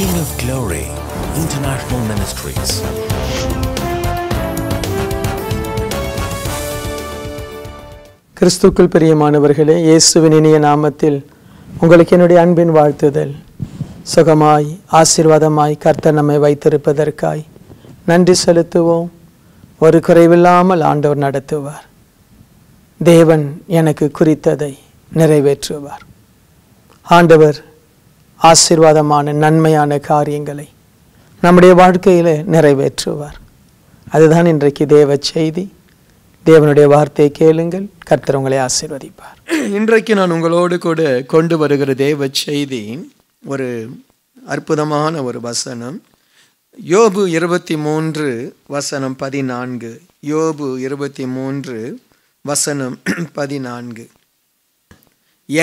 King of Glory International Ministries. கிறிஸ்துக்குள் பிரியமானவர்களே இயேசுவின் இனிய நாமத்தில் உங்களுக்கு என்னுடைய அன்பின் வாழ்த்துதல் சுகமாய் ஆசீர்வாதமாய் கர்த்தர் நம்மை வைத்திருப்பதற்காய் நன்றி செலுத்துவோம் ஒரு குறைவில்லாமல் ஆண்டவர் நடத்துவார் தேவன் எனக்கு குறித்ததை நிறைவேற்றுவார் ஆண்டவர் ஆசீர்வாதமான நன்மையான காரியங்களை நம்முடைய வாழ்க்கையில் நிறைவேற்றுவார் அதுதான் இன்றைக்கு தேவ செய்தி தேவனுடைய வார்த்தையை கேளுங்கள் கர்த்தர் உங்களை ஆசீர்வதிப்பார் இன்றைக்கு நான் உங்களோடு கூட கொண்டு வருகிற தேவ செய்தி ஒரு அற்புதமான ஒரு வசனம் யோபு இருபத்தி மூன்று வசனம் பதினான்கு யோபு இருபத்தி மூன்று வசனம் பதினான்கு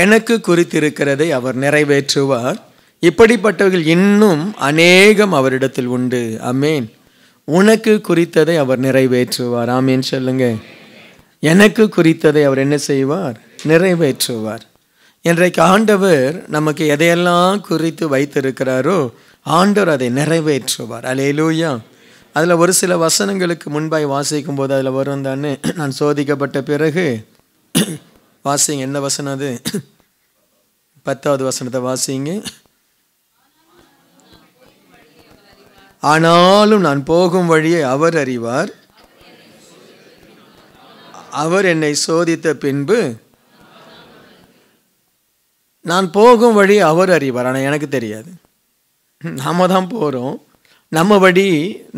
எனக்கு குறித்திருக்கிறதை அவர் நிறைவேற்றுவார் இப்படிப்பட்டவர்கள் இன்னும் அநேகம் அவரிடத்தில் உண்டு அமேன் உனக்கு குறித்ததை அவர் நிறைவேற்றுவார் ஆமேன் சொல்லுங்க எனக்கு குறித்ததை அவர் என்ன செய்வார் நிறைவேற்றுவார் இன்றைக்கு ஆண்டவர் நமக்கு எதையெல்லாம் குறித்து வைத்திருக்கிறாரோ ஆண்டவர் அதை நிறைவேற்றுவார் லூயா அதில் ஒரு சில வசனங்களுக்கு முன்பாய் வாசிக்கும் போது அதில் வரும் தானே நான் சோதிக்கப்பட்ட பிறகு வாசிங்க என்ன வசனம் அது பத்தாவது வசனத்தை வாசிங்க ஆனாலும் நான் போகும் வழியை அவர் அறிவார் அவர் என்னை சோதித்த பின்பு நான் போகும் வழி அவர் அறிவார் ஆனால் எனக்கு தெரியாது நாம் தான் போகிறோம் நம்ம வழி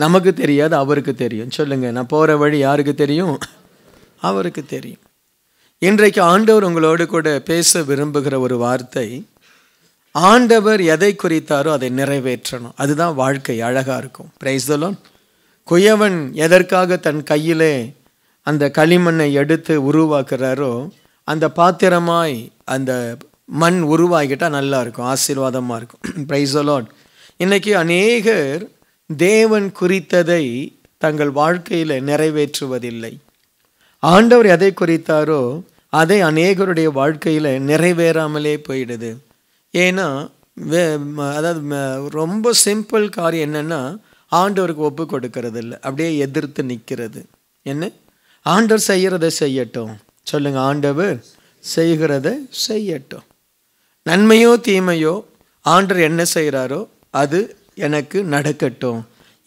நமக்கு தெரியாது அவருக்கு தெரியும் சொல்லுங்கள் நான் போகிற வழி யாருக்கு தெரியும் அவருக்கு தெரியும் இன்றைக்கு ஆண்டவர் உங்களோடு கூட பேச விரும்புகிற ஒரு வார்த்தை ஆண்டவர் எதை குறித்தாரோ அதை நிறைவேற்றணும் அதுதான் வாழ்க்கை அழகாக இருக்கும் பிரைஸ்தலும் குயவன் எதற்காக தன் கையிலே அந்த களிமண்ணை எடுத்து உருவாக்குறாரோ அந்த பாத்திரமாய் அந்த மண் உருவாகிட்டால் நல்லா இருக்கும் ஆசீர்வாதமாக இருக்கும் அலோன் இன்றைக்கி அநேகர் தேவன் குறித்ததை தங்கள் வாழ்க்கையில் நிறைவேற்றுவதில்லை ஆண்டவர் எதை குறித்தாரோ அதை அநேகருடைய வாழ்க்கையில் நிறைவேறாமலே போயிடுது ஏன்னா வே அதாவது ரொம்ப சிம்பிள் காரியம் என்னென்னா ஆண்டவருக்கு ஒப்பு கொடுக்கறது இல்லை அப்படியே எதிர்த்து நிற்கிறது என்ன ஆண்டவர் செய்கிறத செய்யட்டும் சொல்லுங்கள் ஆண்டவர் செய்கிறத செய்யட்டும் நன்மையோ தீமையோ ஆண்டவர் என்ன செய்கிறாரோ அது எனக்கு நடக்கட்டும்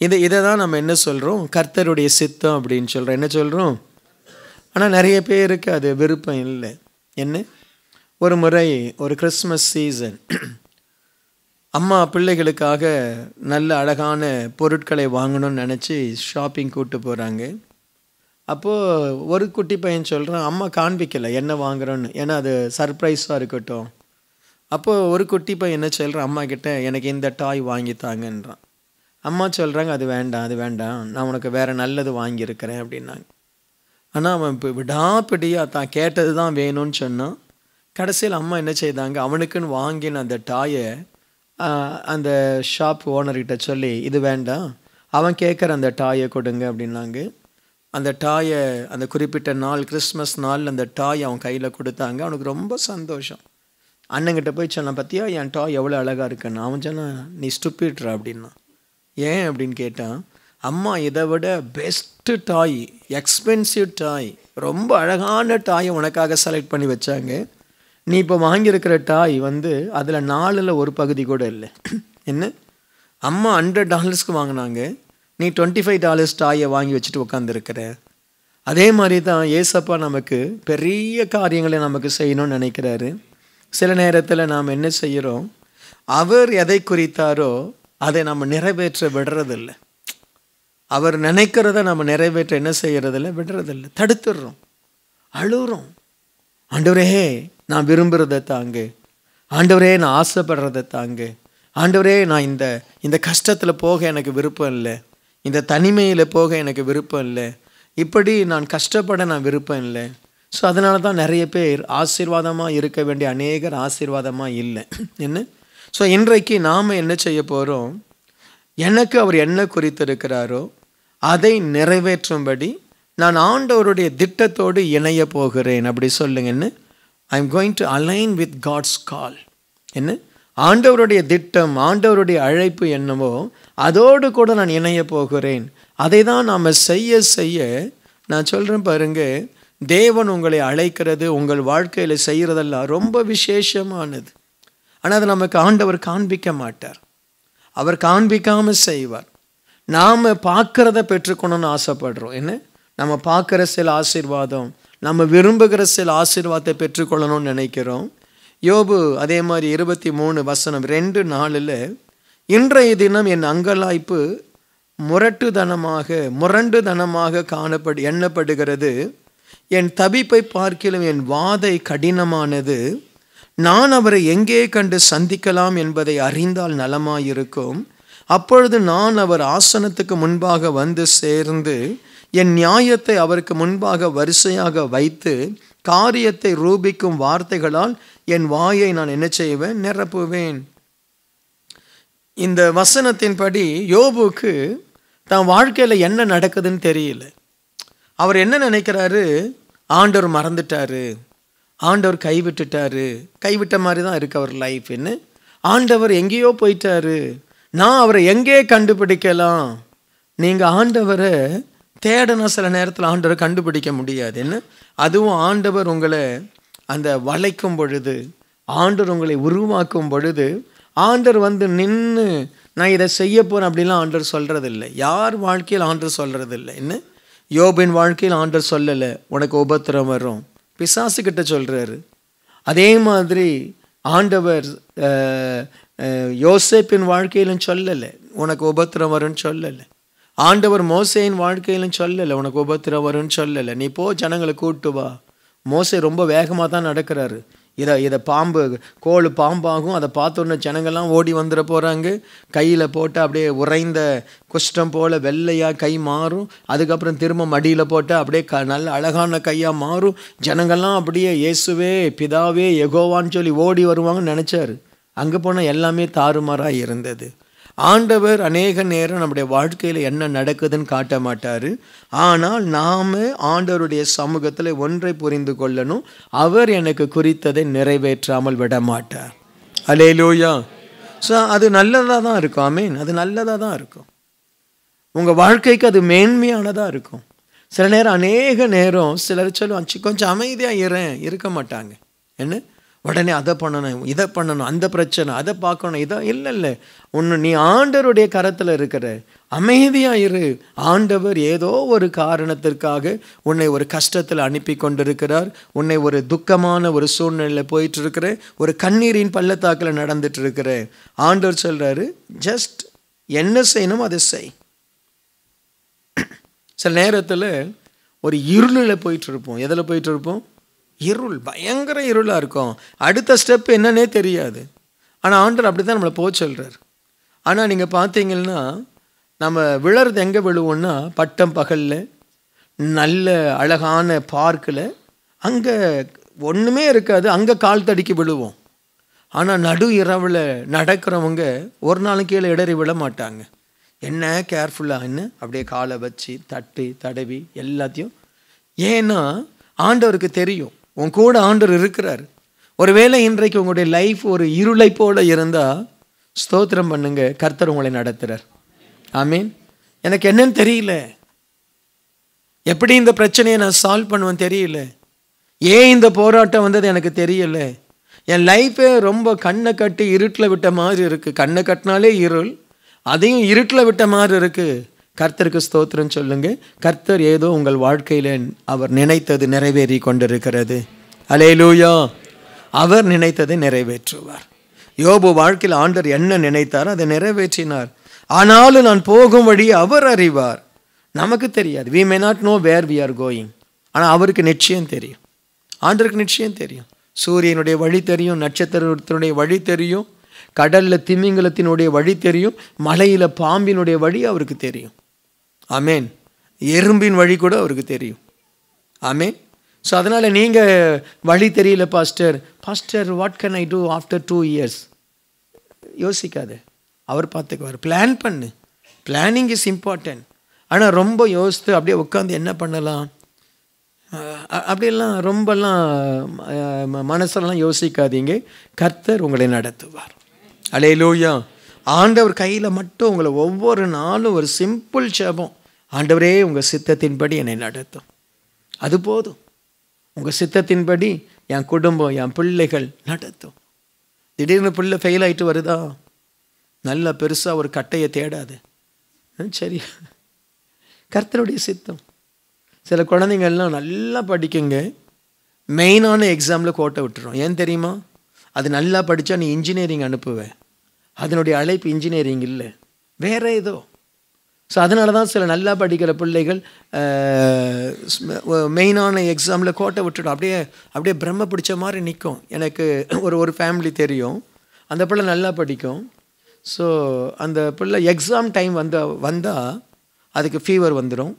இதை இதை தான் நம்ம என்ன சொல்கிறோம் கர்த்தருடைய சித்தம் அப்படின்னு சொல்கிறோம் என்ன சொல்கிறோம் ஆனால் நிறைய பேருக்கு அது விருப்பம் இல்லை என்ன ஒரு முறை ஒரு கிறிஸ்மஸ் சீசன் அம்மா பிள்ளைகளுக்காக நல்ல அழகான பொருட்களை வாங்கணும்னு நினச்சி ஷாப்பிங் கூப்பிட்டு போகிறாங்க அப்போது ஒரு குட்டி பையன் சொல்கிறான் அம்மா காண்பிக்கலை என்ன வாங்குகிறோன்னு ஏன்னா அது சர்ப்ரைஸாக இருக்கட்டும் அப்போது ஒரு குட்டி பையன் என்ன சொல்கிறான் அம்மா கிட்ட எனக்கு இந்த டாய் வாங்கித்தாங்கன்றான் அம்மா சொல்கிறாங்க அது வேண்டாம் அது வேண்டாம் நான் உனக்கு வேறு நல்லது வாங்கியிருக்கிறேன் அப்படின்னாங்க ஆனால் அவன் இப்போ விடாப்பிடியாக தான் கேட்டது தான் வேணும்னு சொன்னான் கடைசியில் அம்மா என்ன செய்தாங்க அவனுக்குன்னு வாங்கின அந்த டாயை அந்த ஷாப் ஓனர்கிட்ட சொல்லி இது வேண்டாம் அவன் கேட்குற அந்த டாயை கொடுங்க அப்படின்னாங்க அந்த டாயை அந்த குறிப்பிட்ட நாள் கிறிஸ்மஸ் நாள் அந்த டாய் அவன் கையில் கொடுத்தாங்க அவனுக்கு ரொம்ப சந்தோஷம் அண்ணங்கிட்ட போய் சொன்னான் பார்த்தியா என் டாய் எவ்வளோ அழகாக இருக்குன்னு அவன் சொன்னான் நீ ஸ்டுப்பிட்ரா அப்படின்னா ஏன் அப்படின்னு கேட்டான் அம்மா இதை விட பெஸ்ட்டு டாய் எக்ஸ்பென்சிவ் டாய் ரொம்ப அழகான டாயை உனக்காக செலக்ட் பண்ணி வச்சாங்க நீ இப்போ வாங்கியிருக்கிற டாய் வந்து அதில் நாலில் ஒரு பகுதி கூட இல்லை என்ன அம்மா ஹண்ட்ரட் டாலர்ஸ்க்கு வாங்கினாங்க நீ டுவெண்ட்டி ஃபைவ் டாலர்ஸ் டாயை வாங்கி வச்சுட்டு உட்காந்துருக்கிற அதே மாதிரி தான் ஏசப்பா நமக்கு பெரிய காரியங்களை நமக்கு செய்யணும்னு நினைக்கிறாரு சில நேரத்தில் நாம் என்ன செய்கிறோம் அவர் எதை குறித்தாரோ அதை நம்ம நிறைவேற்ற விடுறதில்ல அவர் நினைக்கிறத நம்ம நிறைவேற்ற என்ன செய்கிறதில்ல விடுறதில்ல தடுத்துடுறோம் அழுகிறோம் ஆண்டவரே நான் விரும்புகிறத தாங்கு ஆண்டவரே நான் ஆசைப்படுறத தாங்கு ஆண்டவரே நான் இந்த இந்த கஷ்டத்தில் போக எனக்கு விருப்பம் இல்லை இந்த தனிமையில் போக எனக்கு விருப்பம் இல்லை இப்படி நான் கஷ்டப்பட நான் விருப்பம் இல்லை ஸோ அதனால தான் நிறைய பேர் ஆசீர்வாதமாக இருக்க வேண்டிய அநேகர் ஆசீர்வாதமாக இல்லை என்ன ஸோ இன்றைக்கு நாம் என்ன செய்ய போகிறோம் எனக்கு அவர் என்ன குறித்து இருக்கிறாரோ அதை நிறைவேற்றும்படி நான் ஆண்டவருடைய திட்டத்தோடு இணைய போகிறேன் அப்படி சொல்லுங்கன்னு I am going to align with God's call என்ன ஆண்டவருடைய திட்டம் ஆண்டவருடைய அழைப்பு என்னவோ அதோடு கூட நான் இணைய போகிறேன் அதை தான் நாம் செய்ய செய்ய நான் சொல்கிறேன் பாருங்க தேவன் உங்களை அழைக்கிறது உங்கள் வாழ்க்கையில் செய்கிறதெல்லாம் ரொம்ப விசேஷமானது ஆனால் அதை நமக்கு ஆண்டவர் காண்பிக்க மாட்டார் அவர் காண்பிக்காமல் செய்வார் நாம் பார்க்குறத பெற்றுக்கணும்னு ஆசைப்படுறோம் என்ன நம்ம பார்க்குற சில ஆசீர்வாதம் நம்ம விரும்புகிற சில ஆசீர்வாதத்தை பெற்றுக்கொள்ளணும்னு நினைக்கிறோம் யோபு அதே மாதிரி இருபத்தி மூணு வசனம் ரெண்டு நாளில் இன்றைய தினம் என் அங்கலாய்ப்பு முரட்டுதனமாக முரண்டு தனமாக காணப்படு எண்ணப்படுகிறது என் தவிப்பை பார்க்கிலும் என் வாதை கடினமானது நான் அவரை எங்கே கண்டு சந்திக்கலாம் என்பதை அறிந்தால் நலமாயிருக்கும் அப்பொழுது நான் அவர் ஆசனத்துக்கு முன்பாக வந்து சேர்ந்து என் நியாயத்தை அவருக்கு முன்பாக வரிசையாக வைத்து காரியத்தை ரூபிக்கும் வார்த்தைகளால் என் வாயை நான் என்ன செய்வேன் நிரப்புவேன் இந்த வசனத்தின்படி யோபுக்கு தன் வாழ்க்கையில் என்ன நடக்குதுன்னு தெரியல அவர் என்ன நினைக்கிறாரு ஆண்டவர் மறந்துட்டாரு ஆண்டவர் கைவிட்டுட்டாரு கைவிட்ட மாதிரி தான் இருக்கு அவர் லைஃப்னு ஆண்டவர் எங்கேயோ போயிட்டாரு நான் அவரை எங்கே கண்டுபிடிக்கலாம் நீங்கள் ஆண்டவரை தேடனா சில நேரத்தில் ஆண்டவரை கண்டுபிடிக்க முடியாதுன்னு அதுவும் ஆண்டவர் உங்களை அந்த வளைக்கும் பொழுது ஆண்டவர் உங்களை உருவாக்கும் பொழுது ஆண்டர் வந்து நின்று நான் இதை செய்ய போகிறேன் அப்படிலாம் ஆண்டர் சொல்கிறதில்லை யார் வாழ்க்கையில் ஆண்டர் சொல்கிறதில்லை என்ன யோபின் வாழ்க்கையில் ஆண்டர் சொல்லலை உனக்கு உபத்திரம் வரும் பிசாசுக்கிட்ட சொல்கிறாரு அதே மாதிரி ஆண்டவர் யோசேப்பின் வாழ்க்கையிலும் சொல்லலை உனக்கு உபத்திரம் வரும்னு சொல்லலை ஆண்டவர் மோசையின் வாழ்க்கையிலும் சொல்லலை உனக்கு உபத்திரம் வரும்னு சொல்லலை நீ போ ஜனங்களை கூட்டு வா மோசை ரொம்ப வேகமாக தான் நடக்கிறாரு இதை இதை பாம்பு கோல் பாம்பாகும் அதை பார்த்தோன்னே ஜனங்கள்லாம் ஓடி வந்துட போகிறாங்க கையில் போட்டால் அப்படியே உறைந்த குஷ்டம் போல் வெள்ளையாக கை மாறும் அதுக்கப்புறம் திரும்ப மடியில் போட்டால் அப்படியே க நல்ல அழகான கையாக மாறும் ஜனங்கள்லாம் அப்படியே இயேசுவே பிதாவே எகோவான்னு சொல்லி ஓடி வருவாங்கன்னு நினச்சாரு அங்கே போனால் எல்லாமே தாறுமாறாக இருந்தது ஆண்டவர் அநேக நேரம் நம்முடைய வாழ்க்கையில் என்ன நடக்குதுன்னு காட்ட மாட்டார் ஆனால் நாம் ஆண்டவருடைய சமூகத்தில் ஒன்றை புரிந்து கொள்ளணும் அவர் எனக்கு குறித்ததை நிறைவேற்றாமல் விட மாட்டார் அலே லோயா ஸோ அது நல்லதாக தான் இருக்கும் மீன் அது நல்லதாக தான் இருக்கும் உங்கள் வாழ்க்கைக்கு அது மேன்மையானதாக இருக்கும் சில நேரம் அநேக நேரம் சிலர் சொல்லுவாச்சு கொஞ்சம் அமைதியாக இறேன் இருக்க மாட்டாங்க என்ன உடனே அதை பண்ணணும் இதை பண்ணணும் அந்த பிரச்சனை அதை பார்க்கணும் இதை இல்லை இல்லை ஒன்று நீ ஆண்டவருடைய கரத்தில் இருக்கிற அமைதியாக இரு ஆண்டவர் ஏதோ ஒரு காரணத்திற்காக உன்னை ஒரு கஷ்டத்தில் அனுப்பி கொண்டிருக்கிறார் உன்னை ஒரு துக்கமான ஒரு சூழ்நிலையில் போயிட்டு இருக்கிற ஒரு கண்ணீரின் பள்ளத்தாக்கில் நடந்துட்டு இருக்கிற ஆண்டவர் சொல்கிறாரு ஜஸ்ட் என்ன செய்யணும் அதை செய் சில நேரத்தில் ஒரு இருளில் போயிட்டு இருப்போம் எதில் போயிட்டு இருப்போம் இருள் பயங்கர இருளாக இருக்கும் அடுத்த ஸ்டெப் என்னன்னே தெரியாது ஆனால் ஆண்டர் அப்படி தான் நம்மளை போக சொல்கிறார் ஆனால் நீங்கள் பார்த்தீங்கன்னா நம்ம விழறது எங்கே விழுவோம்னா பட்டம் பகலில் நல்ல அழகான பார்க்கில் அங்கே ஒன்றுமே இருக்காது அங்கே கால் தடிக்க விழுவோம் ஆனால் நடு இரவில் நடக்கிறவங்க ஒரு நாளும் கீழே இடறி விழ மாட்டாங்க என்ன கேர்ஃபுல்லாக என்ன அப்படியே காலை வச்சு தட்டி தடவி எல்லாத்தையும் ஏன்னா ஆண்டவருக்கு தெரியும் உன் கூட ஆண்டர் இருக்கிறார் ஒருவேளை இன்றைக்கு உங்களுடைய லைஃப் ஒரு இருளை போல இருந்தால் ஸ்தோத்திரம் பண்ணுங்க கர்த்தர் உங்களை நடத்துகிறார் ஆமீன் எனக்கு என்னன்னு தெரியல எப்படி இந்த பிரச்சனையை நான் சால்வ் பண்ணுவேன் தெரியல ஏன் இந்த போராட்டம் வந்தது எனக்கு தெரியல என் லைஃப்பே ரொம்ப கண்ணை கட்டி இருட்டில் விட்ட மாதிரி இருக்குது கண்ணை கட்டினாலே இருள் அதையும் இருட்டில் விட்ட மாதிரி இருக்குது கர்த்தருக்கு ஸ்தோத்திரம் சொல்லுங்க கர்த்தர் ஏதோ உங்கள் வாழ்க்கையில் அவர் நினைத்தது நிறைவேறி கொண்டிருக்கிறது லூயா அவர் நினைத்ததை நிறைவேற்றுவார் யோபு வாழ்க்கையில் ஆண்டர் என்ன நினைத்தார் அதை நிறைவேற்றினார் ஆனாலும் நான் போகும் வழி அவர் அறிவார் நமக்கு தெரியாது we may not know where we are going ஆனால் அவருக்கு நிச்சயம் தெரியும் ஆண்டருக்கு நிச்சயம் தெரியும் சூரியனுடைய வழி தெரியும் நட்சத்திரத்தினுடைய வழி தெரியும் கடலில் திமிங்கலத்தினுடைய வழி தெரியும் மலையில் பாம்பினுடைய வழி அவருக்கு தெரியும் அமேன் எறும்பின் வழி கூட அவருக்கு தெரியும் அமேன் ஸோ அதனால் நீங்கள் வழி தெரியல pastor pastor what can I do after two years யோசிக்காது அவர் பார்த்துக்குவார் பிளான் பண்ணு பிளானிங் இஸ் இம்பார்ட்டன்ட் ஆனால் ரொம்ப யோசித்து அப்படியே உட்காந்து என்ன பண்ணலாம் அப்படியெல்லாம் ரொம்பலாம் மனசெல்லாம் யோசிக்காதீங்க கர்த்தர் உங்களை நடத்துவார் அலே லோயா ஆண்டவர் கையில் மட்டும் உங்களை ஒவ்வொரு நாளும் ஒரு சிம்பிள் ஜபம் ஆண்டவரே உங்கள் சித்தத்தின்படி என்னை நடத்தும் அது போதும் உங்கள் சித்தத்தின்படி என் குடும்பம் என் பிள்ளைகள் நடத்தும் திடீர்னு பிள்ளை ஃபெயில் ஆகிட்டு வருதா நல்லா பெருசாக ஒரு கட்டையை தேடாது சரி கர்த்தருடைய சித்தம் சில குழந்தைங்கள்லாம் நல்லா படிக்குங்க மெயினான எக்ஸாமில் கோட்டை விட்டுரும் ஏன் தெரியுமா அது நல்லா படித்தா நீ இன்ஜினியரிங் அனுப்புவேன் அதனுடைய அழைப்பு இன்ஜினியரிங் இல்லை வேறு ஏதோ ஸோ அதனால தான் சில நல்லா படிக்கிற பிள்ளைகள் மெயினான எக்ஸாமில் கோட்டை விட்டுடும் அப்படியே அப்படியே பிரம்ம பிடிச்ச மாதிரி நிற்கும் எனக்கு ஒரு ஒரு ஃபேமிலி தெரியும் அந்த பிள்ளை நல்லா படிக்கும் ஸோ அந்த பிள்ளை எக்ஸாம் டைம் வந்த வந்தால் அதுக்கு ஃபீவர் வந்துடும்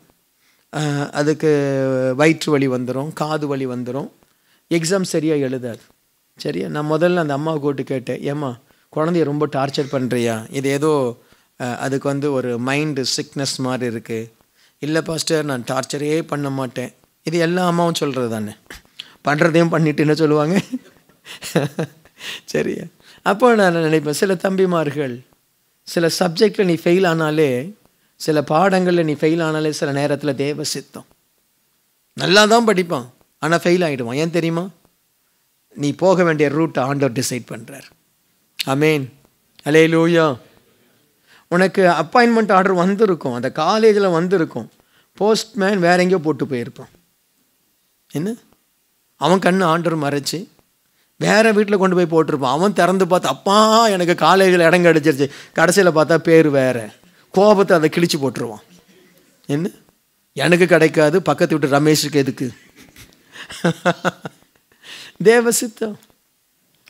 அதுக்கு வயிற்று வலி வந்துடும் காது வலி வந்துடும் எக்ஸாம் சரியாக எழுதாது சரியா நான் முதல்ல அந்த அம்மாவை கூட்டு கேட்டேன் ஏம்மா குழந்தைய ரொம்ப டார்ச்சர் பண்ணுறியா இது ஏதோ அதுக்கு வந்து ஒரு மைண்டு சிக்னஸ் மாதிரி இருக்குது இல்லை பாஸ்டர் நான் டார்ச்சரே பண்ண மாட்டேன் இது எல்லா அம்மாவும் சொல்கிறது தானே பண்ணுறதையும் பண்ணிட்டு என்ன சொல்லுவாங்க சரியா அப்போ நான் நினைப்பேன் சில தம்பிமார்கள் சில சப்ஜெக்டில் நீ ஃபெயில் ஆனாலே சில பாடங்களில் நீ ஃபெயில் ஆனாலே சில நேரத்தில் தேவ சித்தம் நல்லா தான் படிப்பான் ஆனால் ஃபெயில் ஆகிடுவான் ஏன் தெரியுமா நீ போக வேண்டிய ரூட்டை ஆண்டவர் டிசைட் பண்ணுறார் அமேன் அலே லூயா உனக்கு அப்பாயின்மெண்ட் ஆர்டர் வந்திருக்கும் அந்த காலேஜில் வந்திருக்கும் போஸ்ட்மேன் வேற எங்கேயோ போட்டு போயிருப்பான் என்ன அவன் கண் ஆண்டர் மறைச்சி வேறு வீட்டில் கொண்டு போய் போட்டிருப்பான் அவன் திறந்து பார்த்து அப்பா எனக்கு காலேஜில் இடம் கிடச்சிருச்சு கடைசியில் பார்த்தா பேர் வேறு கோபத்தை அதை கிழிச்சு போட்டுருவான் என்ன எனக்கு கிடைக்காது பக்கத்து வீட்டு ரமேஷுக்கு எதுக்கு தேவசித்தம்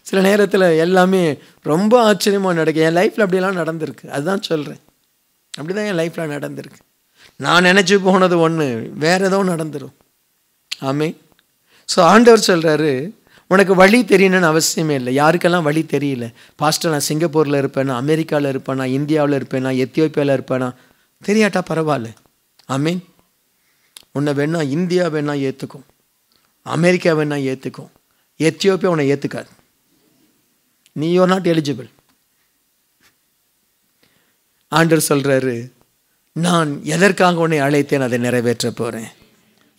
சில நேரத்தில் எல்லாமே ரொம்ப ஆச்சரியமாக நடக்கும் என் லைஃப்பில் அப்படியெல்லாம் நடந்திருக்கு அதுதான் சொல்கிறேன் அப்படி தான் என் லைஃப்பில் நடந்திருக்கு நான் நினச்சி போனது ஒன்று வேறு ஏதோ நடந்துடும் ஆமே ஸோ ஆண்டவர் சொல்கிறாரு உனக்கு வழி தெரியணும்னு அவசியமே இல்லை யாருக்கெல்லாம் வழி தெரியல பாஸ்டர் நான் சிங்கப்பூரில் இருப்பேனா அமெரிக்காவில் இருப்பேனா இந்தியாவில் இருப்பேனா எத்தியோப்பியாவில் இருப்பேனா தெரியாட்டா பரவாயில்ல ஆமீன் உன்னை வேணா இந்தியா வேணா ஏற்றுக்கும் அமெரிக்கா வேணா ஏற்றுக்கும் எத்தியோப்பியா உன்னை ஏற்றுக்காது நீ யூஆர் நாட் எலிஜிபிள் ஆண்டர் சொல்கிறாரு நான் எதற்காக உன்னை அழைத்தேன் அதை நிறைவேற்ற போகிறேன்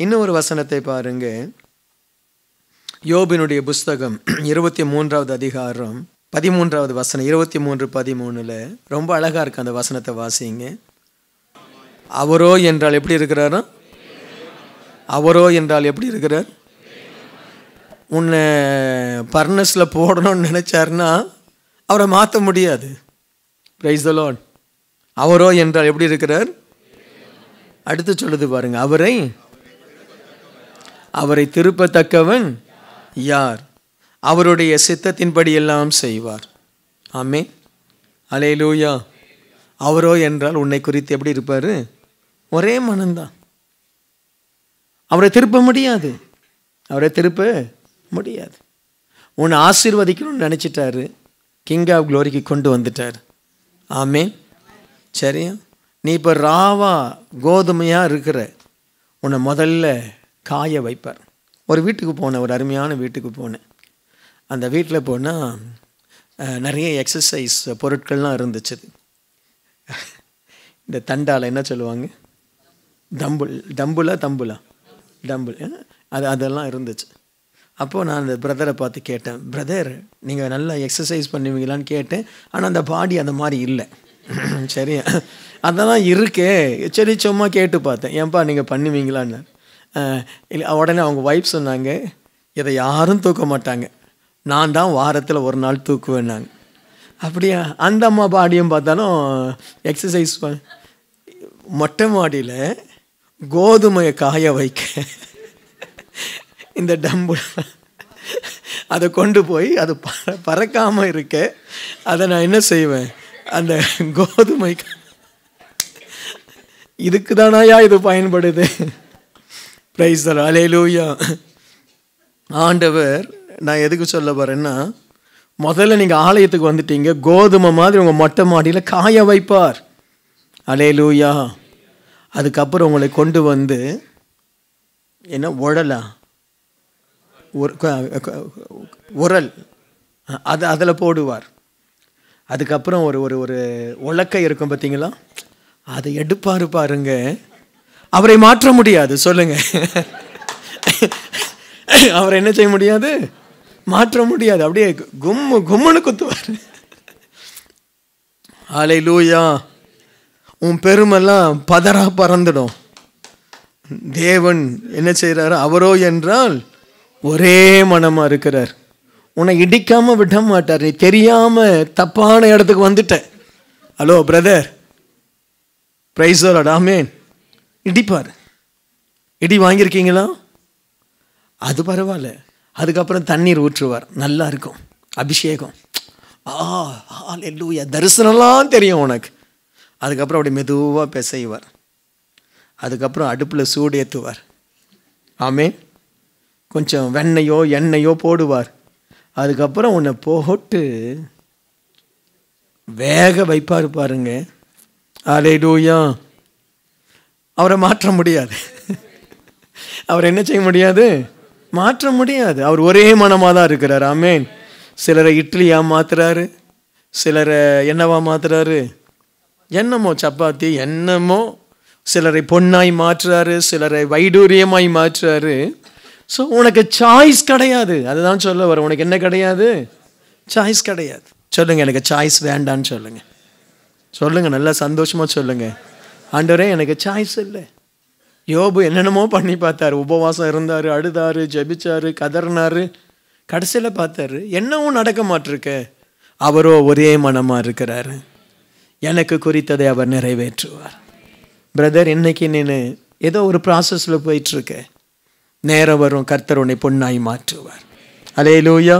இன்னும் ஒரு வசனத்தை பாருங்க யோபினுடைய புஸ்தகம் இருபத்தி மூன்றாவது அதிகாரம் பதிமூன்றாவது வசனம் இருபத்தி மூன்று பதிமூணில் ரொம்ப அழகாக இருக்குது அந்த வசனத்தை வாசிங்க அவரோ என்றால் எப்படி இருக்கிறாரோ அவரோ என்றால் எப்படி இருக்கிறார் உன்னை பர்னஸில் போடணும்னு நினச்சாருன்னா அவரை மாற்ற முடியாது பிரைஸ் த லோன் அவரோ என்றால் எப்படி இருக்கிறார் அடுத்து சொல்லுது பாருங்க அவரை அவரை திருப்பத்தக்கவன் யார் அவருடைய சித்தத்தின்படி எல்லாம் செய்வார் ஆமே அலே லூயா அவரோ என்றால் உன்னை குறித்து எப்படி இருப்பார் ஒரே மனம்தான் அவரை திருப்ப முடியாது அவரை திருப்ப முடியாது உன்னை ஆசீர்வதிக்கணும்னு நினச்சிட்டாரு கிங் ஆஃப் க்ளோரிக்கு கொண்டு வந்துட்டார் ஆமே சரியா நீ இப்போ ராவா கோதுமையாக இருக்கிற உன்னை முதல்ல காய வைப்பார் ஒரு வீட்டுக்கு போனேன் ஒரு அருமையான வீட்டுக்கு போனேன் அந்த வீட்டில் போனால் நிறைய எக்ஸசைஸ் பொருட்கள்லாம் இருந்துச்சு இந்த தண்டால் என்ன சொல்லுவாங்க தம்புல் தம்புலா தம்புலா தம்புல் அது அதெல்லாம் இருந்துச்சு அப்போது நான் அந்த பிரதரை பார்த்து கேட்டேன் பிரதர் நீங்கள் நல்லா எக்ஸசைஸ் பண்ணுவீங்களான்னு கேட்டேன் ஆனால் அந்த பாடி அந்த மாதிரி இல்லை சரியா அதெல்லாம் இருக்கே சரி சும்மா கேட்டு பார்த்தேன் ஏன்பா நீங்கள் பண்ணுவீங்களான்னு இல்லை உடனே அவங்க ஒய்ஃப் சொன்னாங்க இதை யாரும் தூக்க மாட்டாங்க நான் தான் வாரத்தில் ஒரு நாள் தூக்குவேன்னாங்க அப்படியா அந்த அம்மா பாடியும் பார்த்தாலும் எக்ஸசைஸ் மொட்டை மாடியில் கோதுமையை காய வைக்க இந்த டம்பு அதை கொண்டு போய் அது பற பறக்காமல் இருக்க அதை நான் என்ன செய்வேன் அந்த கோதுமை இதுக்கு தானாயா இது பயன்படுது ப்ரைஸ் தர அலையிலூயா ஆண்டவர் நான் எதுக்கு சொல்ல போகிறேன்னா முதல்ல நீங்கள் ஆலயத்துக்கு வந்துட்டீங்க கோதுமை மாதிரி உங்கள் மொட்டை மாடியில் காய வைப்பார் அலையிலூயா அதுக்கப்புறம் உங்களை கொண்டு வந்து என்ன உழலாம் உரல் அது அதில் போடுவார் அதுக்கப்புறம் ஒரு ஒரு ஒரு உலக்கை இருக்கும் பார்த்தீங்களா அதை எடுப்பாரு பாருங்க அவரை மாற்ற முடியாது சொல்லுங்க அவரை என்ன செய்ய முடியாது மாற்ற முடியாது அப்படியே கும்மு கும்முன்னு குத்துவார் ஆலை லூயா உன் பெருமெல்லாம் பதறா பறந்துடும் தேவன் என்ன செய்கிறாரு அவரோ என்றால் ஒரே மனமாக இருக்கிறார் உன்னை இடிக்காமல் விட மாட்டார் நீ தெரியாமல் தப்பான இடத்துக்கு வந்துட்ட ஹலோ பிரதர் ப்ரைஸோலட் ஆமேன் இடிப்பார் இடி வாங்கியிருக்கீங்களா அது பரவாயில்ல அதுக்கப்புறம் தண்ணீர் ஊற்றுவார் நல்லா இருக்கும் அபிஷேகம் ஆ ஆல் தரிசனம்லாம் தெரியும் உனக்கு அதுக்கப்புறம் அப்படி மெதுவாக பிசைவார் அதுக்கப்புறம் அடுப்பில் சூடு ஏற்றுவார் ஆமேன் கொஞ்சம் வெண்ணையோ எண்ணெயோ போடுவார் அதுக்கப்புறம் உன்னை போட்டு வேக வைப்பார் பாருங்க அலை டூயா அவரை மாற்ற முடியாது அவர் என்ன செய்ய முடியாது மாற்ற முடியாது அவர் ஒரே மனமாக தான் இருக்கிறார் ஆமேன் சிலரை இட்லியாக மாற்றுறாரு சிலரை என்னவா மாற்றுறாரு என்னமோ சப்பாத்தி என்னமோ சிலரை பொன்னாய் மாற்றுறாரு சிலரை வைடூரியமாய் மாற்றுறாரு ஸோ உனக்கு சாய்ஸ் கிடையாது அதுதான் சொல்ல வரும் உனக்கு என்ன கிடையாது சாய்ஸ் கிடையாது சொல்லுங்கள் எனக்கு சாய்ஸ் வேண்டான்னு சொல்லுங்கள் சொல்லுங்கள் நல்லா சந்தோஷமாக சொல்லுங்கள் ஆண்டவரே எனக்கு சாய்ஸ் இல்லை யோபு என்னென்னமோ பண்ணி பார்த்தாரு உபவாசம் இருந்தார் அழுதார் ஜபிச்சார் கதறினார் கடைசியில் பார்த்தாரு என்னவும் நடக்க மாட்டிருக்க அவரோ ஒரே மனமாக இருக்கிறாரு எனக்கு குறித்ததை அவர் நிறைவேற்றுவார் பிரதர் இன்னைக்கு நின்று ஏதோ ஒரு ப்ராசஸில் போயிட்டுருக்கேன் நேரம் வரும் கர்த்தர் உன்னை பொண்ணாய் மாற்றுவார் அலே லூயா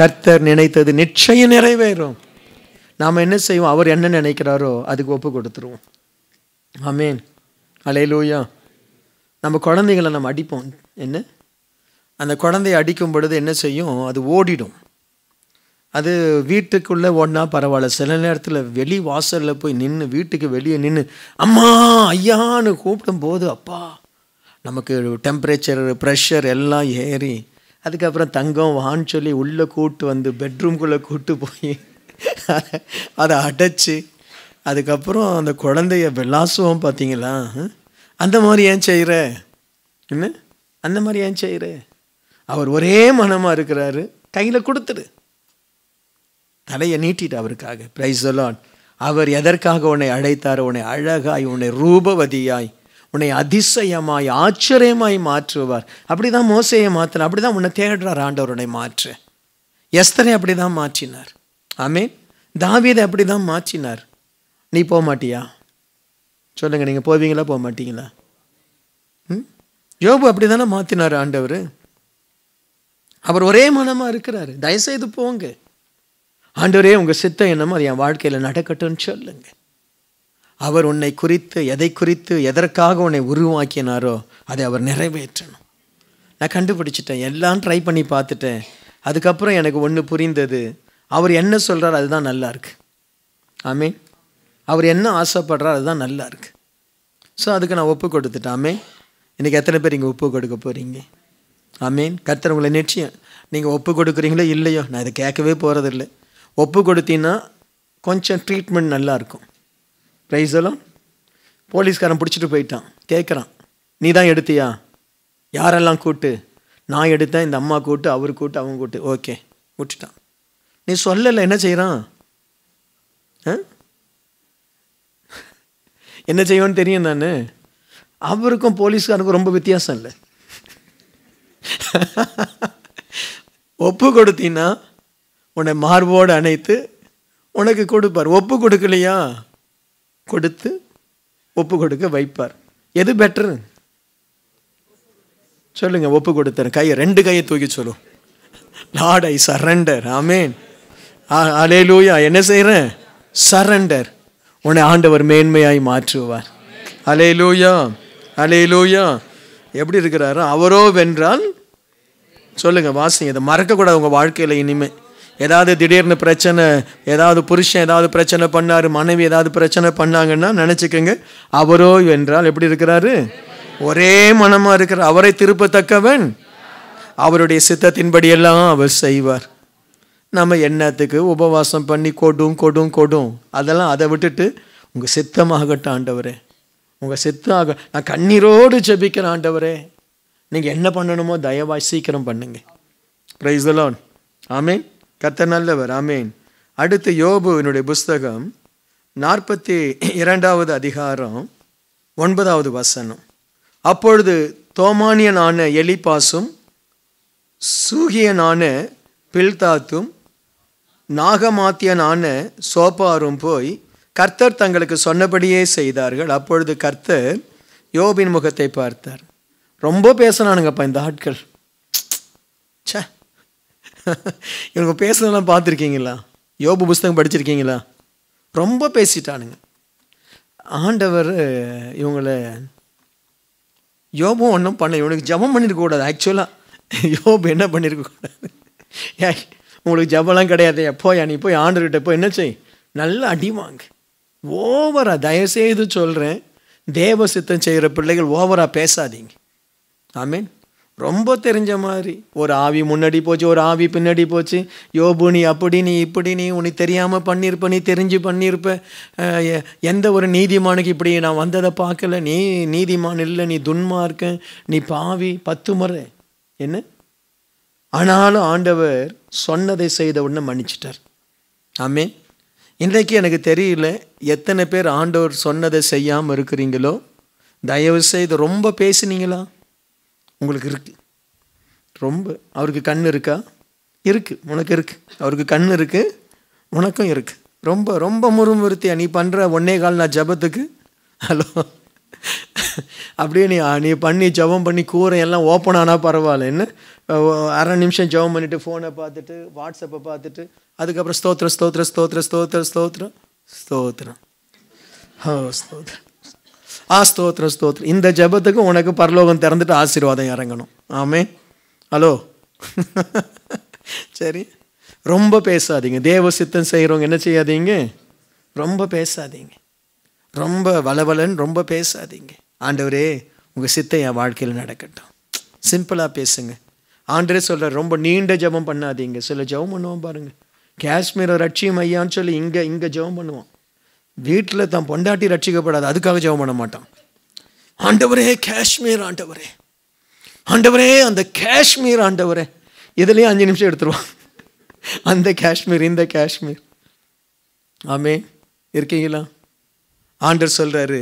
கர்த்தர் நினைத்தது நிச்சயம் நிறைவேறும் நாம் என்ன செய்வோம் அவர் என்ன நினைக்கிறாரோ அதுக்கு ஒப்பு கொடுத்துருவோம் ஆமேன் அலே லூயா நம்ம குழந்தைங்களை நம்ம அடிப்போம் என்ன அந்த குழந்தைய அடிக்கும் பொழுது என்ன செய்யும் அது ஓடிடும் அது வீட்டுக்குள்ளே ஒன்றா பரவாயில்ல சில நேரத்தில் வெளி வாசலில் போய் நின்று வீட்டுக்கு வெளியே நின்று அம்மா ஐயான்னு கூப்பிடும் போது அப்பா நமக்கு டெம்பரேச்சர் ப்ரெஷர் எல்லாம் ஏறி அதுக்கப்புறம் தங்கம் வான்னு சொல்லி உள்ளே கூட்டு வந்து பெட்ரூம்குள்ளே கூட்டு போய் அதை அடைச்சி அதுக்கப்புறம் அந்த குழந்தைய விளாசுவோம் பார்த்தீங்களா அந்த மாதிரி ஏன் செய்கிற என்ன அந்த மாதிரி ஏன் செய்கிற அவர் ஒரே மனமாக இருக்கிறாரு கையில் கொடுத்துரு தலையை நீட்டிட்டு அவருக்காக ப்ரைஸ் அலாட் அவர் எதற்காக உன்னை அழைத்தார் உன்னை அழகாய் உன்னை ரூபவதியாய் உன்னை அதிசயமாய் ஆச்சரியமாய் மாற்றுவார் அப்படி தான் மோசையை மாற்றினார் அப்படி தான் உன்னை தேடுறார் ஆண்டவருடைய மாற்று எஸ்தரை அப்படி தான் மாற்றினார் மீன் தாவீதை அப்படி தான் மாற்றினார் நீ போக மாட்டியா சொல்லுங்கள் நீங்கள் போவீங்களா போக மாட்டீங்களா ம் யோபு அப்படி தானே மாற்றினார் ஆண்டவர் அவர் ஒரே மனமாக இருக்கிறாரு தயவுசெய்து போங்க ஆண்டவரே உங்கள் சித்தம் என்னமோ அது என் வாழ்க்கையில் நடக்கட்டும்னு சொல்லுங்கள் அவர் உன்னை குறித்து எதை குறித்து எதற்காக உன்னை உருவாக்கினாரோ அதை அவர் நிறைவேற்றணும் நான் கண்டுபிடிச்சிட்டேன் எல்லாம் ட்ரை பண்ணி பார்த்துட்டேன் அதுக்கப்புறம் எனக்கு ஒன்று புரிந்தது அவர் என்ன சொல்கிறார் அதுதான் நல்லா இருக்கு ஆமே அவர் என்ன ஆசைப்படுறார் அதுதான் நல்லா இருக்கு ஸோ அதுக்கு நான் ஒப்பு கொடுத்துட்டாமே இன்றைக்கி எத்தனை பேர் இங்கே ஒப்பு கொடுக்க போகிறீங்க ஆமீன் கர்த்தர் உங்களை நிச்சயம் நீங்கள் ஒப்பு கொடுக்குறீங்களோ இல்லையோ நான் இதை கேட்கவே போகிறதில்ல ஒப்பு கொடுத்தீங்கன்னா கொஞ்சம் ட்ரீட்மெண்ட் நல்லாயிருக்கும் பிரைஸெல்லாம் போலீஸ்காரன் பிடிச்சிட்டு போயிட்டான் கேட்குறான் நீ தான் எடுத்தியா யாரெல்லாம் கூட்டு நான் எடுத்தேன் இந்த அம்மா கூட்டு அவர் கூட்டு அவங்க கூட்டு ஓகே விட்டுட்டான் நீ சொல்லலை என்ன செய்கிறான் என்ன செய்வோன்னு தெரியும் நான் அவருக்கும் போலீஸ்காருக்கும் ரொம்ப வித்தியாசம் இல்லை ஒப்பு கொடுத்தீங்கன்னா உன்னை மார்போடு அணைத்து உனக்கு கொடுப்பார் ஒப்பு கொடுக்கலையா கொடுத்து ஒப்பு கொடுக்க வைப்பார் எது பெட்ரு சொல்லுங்கள் ஒப்பு கொடுத்தேன் கையை ரெண்டு கையை தூக்கி சொல்லும் லார்ட் ஐ சரண்டர் ஆமேன் அலே லூயா என்ன செய்கிறேன் சரண்டர் உன்னை ஆண்டவர் மேன்மையாய் மாற்றுவார் அலே லூயா அலே லூயா எப்படி இருக்கிறாரோ அவரோ வென்றால் சொல்லுங்கள் வாசிங்க இதை மறக்கக்கூடாது உங்கள் வாழ்க்கையில் இனிமேல் ஏதாவது திடீர்னு பிரச்சனை ஏதாவது புருஷன் ஏதாவது பிரச்சனை பண்ணார் மனைவி ஏதாவது பிரச்சனை பண்ணாங்கன்னா நினச்சிக்கோங்க அவரோ என்றால் எப்படி இருக்கிறாரு ஒரே மனமாக இருக்கிறார் அவரை திருப்பத்தக்கவன் அவருடைய சித்தத்தின்படி எல்லாம் அவர் செய்வார் நம்ம என்னத்துக்கு உபவாசம் பண்ணி கொடும் கொடும் கொடும் அதெல்லாம் அதை விட்டுட்டு உங்கள் சித்தமாகட்டும் ஆண்டவரே உங்கள் சித்தமாக நான் கண்ணீரோடு ஜபிக்கிற ஆண்டவரே நீங்கள் என்ன பண்ணணுமோ தயவாய் சீக்கிரம் பண்ணுங்க ப்ரைஸ் அலோன் ஆமீன் கத்த நல்லவர் ஆமேன் அடுத்து யோபுவினுடைய புஸ்தகம் நாற்பத்தி இரண்டாவது அதிகாரம் ஒன்பதாவது வசனம் அப்பொழுது தோமானியனான எலிபாசும் சூகியனான பில்தாத்தும் நாகமாத்தியனான சோபாரும் போய் கர்த்தர் தங்களுக்கு சொன்னபடியே செய்தார்கள் அப்பொழுது கர்த்தர் யோபின் முகத்தை பார்த்தார் ரொம்ப பேசினானுங்கப்பா இந்த ஆட்கள் சே இவங்க பேசுனதெல்லாம் பார்த்துருக்கீங்களா யோபு புஸ்தகம் படிச்சிருக்கீங்களா ரொம்ப பேசிட்டானுங்க ஆண்டவர் இவங்கள யோபும் ஒன்றும் பண்ண இவனுக்கு ஜபம் பண்ணியிருக்கக்கூடாது ஆக்சுவலாக யோபு என்ன பண்ணியிருக்கக்கூடாது ஏய் உங்களுக்கு ஜபம்லாம் கிடையாது போய் நீ போய் ஆண்டர்கிட்ட போய் என்ன செய் நல்லா அடிவாங்க ஓவராக தயவுசெய்து சொல்கிறேன் தேவ சித்தம் செய்கிற பிள்ளைகள் ஓவராக பேசாதீங்க ஆமீன் ரொம்ப தெரிஞ்ச மாதிரி ஒரு ஆவி முன்னாடி போச்சு ஒரு ஆவி பின்னாடி போச்சு யோபு நீ அப்படி நீ இப்படி நீ உனக்கு தெரியாமல் பண்ணியிருப்ப நீ தெரிஞ்சு பண்ணியிருப்ப எந்த ஒரு நீதிமானுக்கு இப்படி நான் வந்ததை பார்க்கல நீ நீதிமான் இல்லை நீ துன்மா இருக்க நீ பாவி பத்து முறை என்ன ஆனாலும் ஆண்டவர் சொன்னதை செய்த உடனே மன்னிச்சிட்டார் ஆமே இன்றைக்கு எனக்கு தெரியல எத்தனை பேர் ஆண்டவர் சொன்னதை செய்யாமல் இருக்கிறீங்களோ தயவு செய்து ரொம்ப பேசுனீங்களா உங்களுக்கு இருக்குது ரொம்ப அவருக்கு கண் இருக்கா இருக்குது உனக்கு இருக்குது அவருக்கு கண் இருக்குது உனக்கும் இருக்குது ரொம்ப ரொம்ப முருமுறுத்தியா நீ பண்ணுற ஒன்னே கால் நான் ஜபத்துக்கு ஹலோ அப்படியே நீ நீ பண்ணி ஜபம் பண்ணி கூரை எல்லாம் ஓப்பன் ஆனால் பரவாயில்ல என்ன அரை நிமிஷம் ஜபம் பண்ணிவிட்டு ஃபோனை பார்த்துட்டு வாட்ஸ்அப்பை பார்த்துட்டு அதுக்கப்புறம் ஸ்தோத்திரம் ஸ்தோத்திரம் ஸ்தோத்திரம் ஸ்தோத்திரம் ஸ்தோத்திரம் ஸ்தோத்திரம் ஹோ ஸ்தோத்திரம் ஆ ஸ்தோத்ரம் ஸ்தோத்ர இந்த ஜபத்துக்கு உனக்கு பரலோகம் திறந்துட்டு ஆசீர்வாதம் இறங்கணும் ஆமே ஹலோ சரி ரொம்ப பேசாதீங்க தேவ சித்தம் செய்கிறவங்க என்ன செய்யாதீங்க ரொம்ப பேசாதீங்க ரொம்ப வளவலன் ரொம்ப பேசாதீங்க ஆண்டவரே உங்கள் சித்தம் என் வாழ்க்கையில் நடக்கட்டும் சிம்பிளாக பேசுங்க ஆண்டரே சொல்கிற ரொம்ப நீண்ட ஜபம் பண்ணாதீங்க சில ஜபம் பண்ணுவோம் பாருங்கள் காஷ்மீரை ரட்சியம் ஐயான்னு சொல்லி இங்கே இங்கே ஜபம் பண்ணுவோம் வீட்டில் தான் பொண்டாட்டி ரட்சிக்கப்படாது அதுக்காக ஜெபம் பண்ண மாட்டான் ஆண்டவரே காஷ்மீர் ஆண்டவரே ஆண்டவரே அந்த காஷ்மீர் ஆண்டவரே இதுலேயும் அஞ்சு நிமிஷம் எடுத்துருவான் அந்த காஷ்மீர் இந்த காஷ்மீர் ஆமே இருக்கீங்களா ஆண்டர் சொல்கிறாரு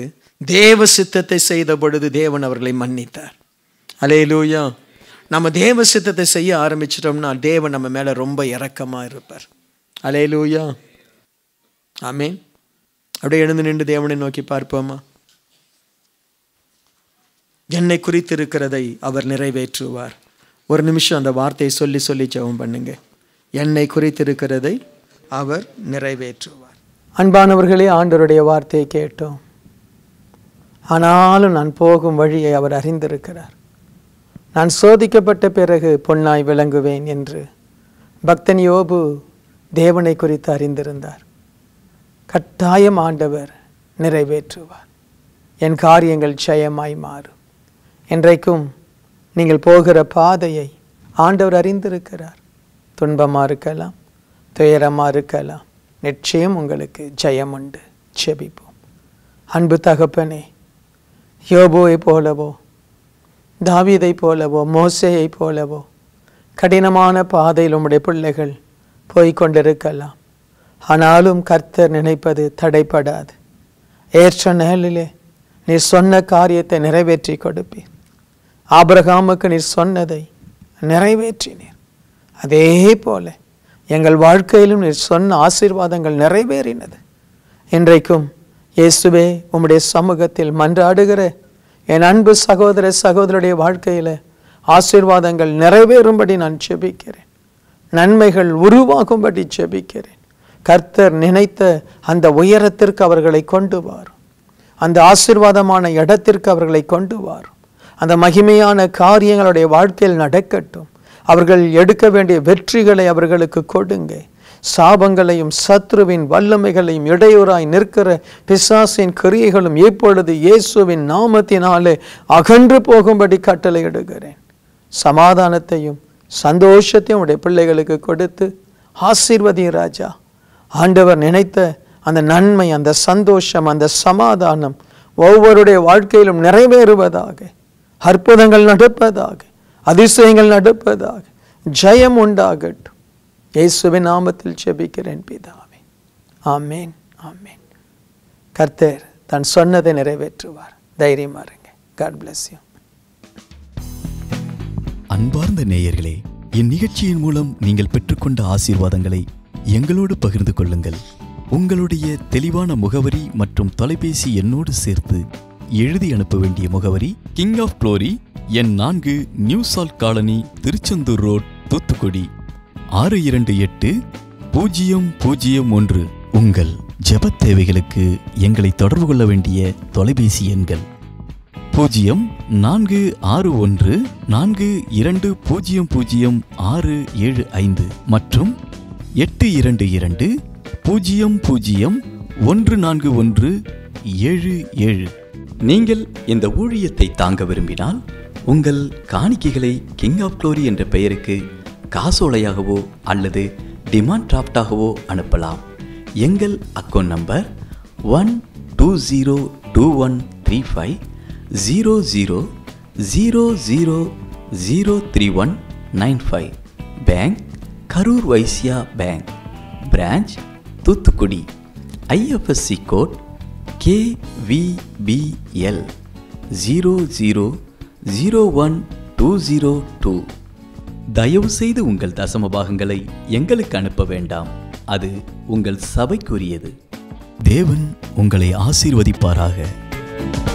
தேவ சித்தத்தை செய்த பொழுது தேவன் அவர்களை மன்னித்தார் அலே லூயா நம்ம தேவ சித்தத்தை செய்ய ஆரம்பிச்சிட்டோம்னா தேவன் நம்ம மேலே ரொம்ப இறக்கமாக இருப்பார் அலே லூயா ஆமே அப்படியே எழுந்து நின்று தேவனை நோக்கி பார்ப்போமா என்னை குறித்திருக்கிறதை அவர் நிறைவேற்றுவார் ஒரு நிமிஷம் அந்த வார்த்தையை சொல்லி சொல்லி ஜெபம் பண்ணுங்க என்னை குறித்திருக்கிறதை அவர் நிறைவேற்றுவார் அன்பானவர்களே ஆண்டவருடைய வார்த்தையை கேட்டோம் ஆனாலும் நான் போகும் வழியை அவர் அறிந்திருக்கிறார் நான் சோதிக்கப்பட்ட பிறகு பொன்னாய் விளங்குவேன் என்று பக்தன் யோபு தேவனை குறித்து அறிந்திருந்தார் கட்டாயம் ஆண்டவர் நிறைவேற்றுவார் என் காரியங்கள் ஜெயமாய் மாறும் என்றைக்கும் நீங்கள் போகிற பாதையை ஆண்டவர் அறிந்திருக்கிறார் துன்பமாக இருக்கலாம் துயரமாக இருக்கலாம் நிச்சயம் உங்களுக்கு ஜெயம் உண்டு செபிப்போம் அன்பு தகப்பனே யோபோவை போலவோ தாவிதை போலவோ மோசையை போலவோ கடினமான பாதையில் உம்முடைய பிள்ளைகள் போய்கொண்டிருக்கலாம் ஆனாலும் கர்த்தர் நினைப்பது தடைப்படாது ஏற்ற நிழலிலே நீ சொன்ன காரியத்தை நிறைவேற்றி கொடுப்பீர் ஆபிரகாமுக்கு நீ சொன்னதை நிறைவேற்றினீர் அதே போல எங்கள் வாழ்க்கையிலும் நீ சொன்ன ஆசீர்வாதங்கள் நிறைவேறினது இன்றைக்கும் இயேசுவே உம்முடைய சமூகத்தில் மன்றாடுகிற என் அன்பு சகோதர சகோதரருடைய வாழ்க்கையில் ஆசீர்வாதங்கள் நிறைவேறும்படி நான் செபிக்கிறேன் நன்மைகள் உருவாகும்படி செபிக்கிறேன் கர்த்தர் நினைத்த அந்த உயரத்திற்கு அவர்களை கொண்டுவார் அந்த ஆசிர்வாதமான இடத்திற்கு அவர்களை கொண்டுவார் அந்த மகிமையான காரியங்களுடைய வாழ்க்கையில் நடக்கட்டும் அவர்கள் எடுக்க வேண்டிய வெற்றிகளை அவர்களுக்கு கொடுங்க சாபங்களையும் சத்ருவின் வல்லமைகளையும் இடையூறாய் நிற்கிற பிசாசின் கிரியைகளும் இப்பொழுது இயேசுவின் நாமத்தினாலே அகன்று போகும்படி கட்டளை எடுகிறேன் சமாதானத்தையும் சந்தோஷத்தையும் உடைய பிள்ளைகளுக்கு கொடுத்து ஆசீர்வதி ராஜா ஆண்டவர் நினைத்த அந்த நன்மை அந்த சந்தோஷம் அந்த சமாதானம் ஒவ்வொருடைய வாழ்க்கையிலும் நிறைவேறுவதாக அற்புதங்கள் நடப்பதாக அதிசயங்கள் நடப்பதாக ஜெயம் உண்டாகட்டும் இயேசுவின் நாமத்தில் செபிக்கிறேன் பிதாவே ஆமேன் ஆமேன் கர்த்தர் தான் சொன்னதை நிறைவேற்றுவார் தைரியமாக இருங்க காட் பிளஸ் யூ அன்பார்ந்த நேயர்களே இந்நிகழ்ச்சியின் மூலம் நீங்கள் பெற்றுக்கொண்ட ஆசீர்வாதங்களை எங்களோடு பகிர்ந்து கொள்ளுங்கள் உங்களுடைய தெளிவான முகவரி மற்றும் தொலைபேசி எண்ணோடு சேர்த்து எழுதி அனுப்ப வேண்டிய முகவரி கிங் ஆஃப் குளோரி எண் நான்கு new salt colony Tiruchendur road Thoothukudi ஆறு இரண்டு எட்டு பூஜ்ஜியம் பூஜ்ஜியம் ஒன்று உங்கள் ஜப தேவைகளுக்கு எங்களை தொடர்பு கொள்ள வேண்டிய தொலைபேசி எண்கள் பூஜ்ஜியம் நான்கு ஆறு ஒன்று நான்கு இரண்டு பூஜ்ஜியம் பூஜ்ஜியம் ஆறு ஏழு ஐந்து மற்றும் எட்டு இரண்டு இரண்டு பூஜ்ஜியம் பூஜ்ஜியம் ஒன்று நான்கு ஒன்று ஏழு ஏழு நீங்கள் இந்த ஊழியத்தை தாங்க விரும்பினால் உங்கள் காணிக்கைகளை கிங் ஆஃப் க்ளோரி என்ற பெயருக்கு காசோலையாகவோ அல்லது டிமாண்ட் டிராஃப்டாகவோ அனுப்பலாம் எங்கள் account number one two zero two one three five zero zero zero zero zero three one nine five bank Karur Vysya bank branch Thoothukudi IFSC code KVBL zero zero zero one two zero two தயவுசெய்து உங்கள் தசமபாகங்களை எங்களுக்கு அனுப்ப வேண்டாம் அது உங்கள் சபைக்குரியது தேவன் உங்களை ஆசீர்வதிப்பாராக